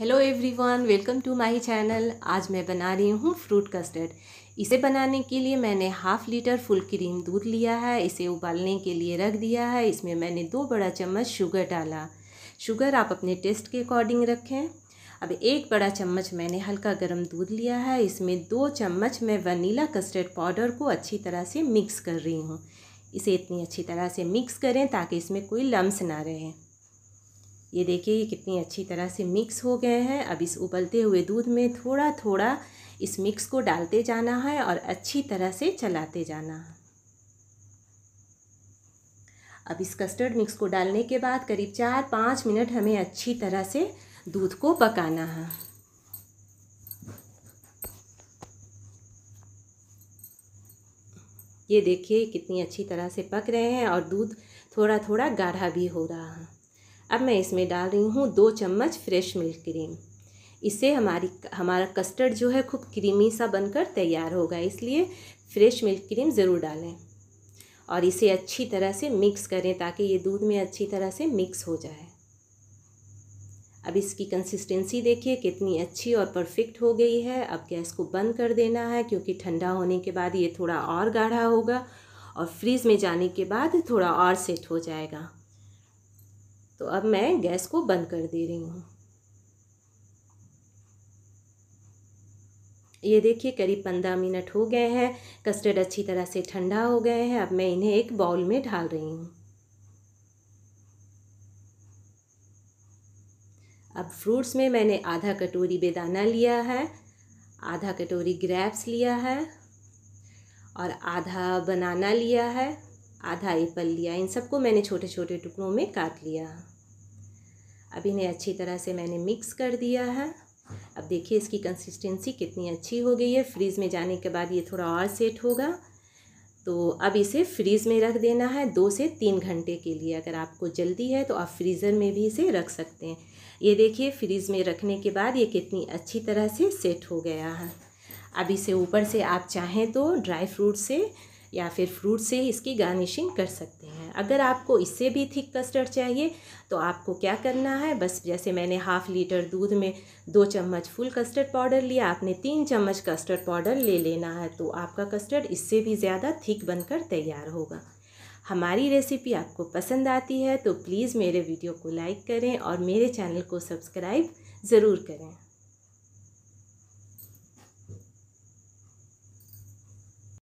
hello everyone welcome to my channel आज मैं बना रही हूँ फ्रूट कस्टर्ड इसे बनाने के लिए मैंने हाफ़ लीटर फुल क्रीम दूध लिया है इसे उबालने के लिए रख दिया है इसमें मैंने दो बड़ा चम्मच शुगर डाला शुगर आप अपने टेस्ट के अकॉर्डिंग रखें अब एक बड़ा चम्मच मैंने हल्का गर्म दूध लिया है इसमें दो चम्मच मैं वनीला कस्टर्ड पाउडर को अच्छी तरह से मिक्स कर रही हूँ इसे इतनी अच्छी तरह से मिक्स करें ताकि इसमें कोई लम्स ना रहें ये देखिए ये कितनी अच्छी तरह से मिक्स हो गए हैं अब इस उबलते हुए दूध में थोड़ा थोड़ा इस मिक्स को डालते जाना है और अच्छी तरह से चलाते जाना है अब इस कस्टर्ड मिक्स को डालने के बाद करीब चार पाँच मिनट हमें अच्छी तरह से दूध को पकाना है ये देखिए कितनी अच्छी तरह से पक रहे हैं और दूध थोड़ा थोड़ा गाढ़ा भी हो रहा है अब मैं इसमें डाल रही हूँ दो चम्मच फ्रेश मिल्क क्रीम इससे हमारी हमारा कस्टर्ड जो है खूब क्रीमी सा बनकर तैयार होगा इसलिए फ्रेश मिल्क क्रीम ज़रूर डालें और इसे अच्छी तरह से मिक्स करें ताकि ये दूध में अच्छी तरह से मिक्स हो जाए अब इसकी कंसिस्टेंसी देखिए कितनी अच्छी और परफेक्ट हो गई है अब गैस को बंद कर देना है क्योंकि ठंडा होने के बाद ये थोड़ा और गाढ़ा होगा और फ्रीज़ में जाने के बाद थोड़ा और सेट हो जाएगा तो अब मैं गैस को बंद कर दे रही हूँ ये देखिए करीब पंद्रह मिनट हो गए हैं कस्टर्ड अच्छी तरह से ठंडा हो गए हैं अब मैं इन्हें एक बाउल में ढाल रही हूँ अब फ्रूट्स में मैंने आधा कटोरी बेदाना लिया है आधा कटोरी ग्रेप्स लिया है और आधा बनाना लिया है आधा एप्पल लिया इन सबको मैंने छोटे छोटे टुकड़ों में काट लिया है अब इन्हें अच्छी तरह से मैंने मिक्स कर दिया है अब देखिए इसकी कंसिस्टेंसी कितनी अच्छी हो गई है फ्रीज़ में जाने के बाद ये थोड़ा और सेट होगा तो अब इसे फ्रीज़ में रख देना है दो से तीन घंटे के लिए अगर आपको जल्दी है तो आप फ्रीज़र में भी इसे रख सकते हैं ये देखिए फ्रीज़ में रखने के बाद ये कितनी अच्छी तरह से सेट हो गया है अब इसे ऊपर से आप चाहें तो ड्राई फ्रूट से या फिर फ्रूट से इसकी गार्निशिंग कर सकते हैं है अगर आपको इससे भी थिक कस्टर्ड चाहिए तो आपको क्या करना है बस जैसे मैंने हाफ़ लीटर दूध में दो चम्मच फुल कस्टर्ड पाउडर लिया आपने तीन चम्मच कस्टर्ड पाउडर ले लेना है तो आपका कस्टर्ड इससे भी ज़्यादा थिक बनकर तैयार होगा हमारी रेसिपी आपको पसंद आती है तो प्लीज़ मेरे वीडियो को लाइक करें और मेरे चैनल को सब्सक्राइब ज़रूर करें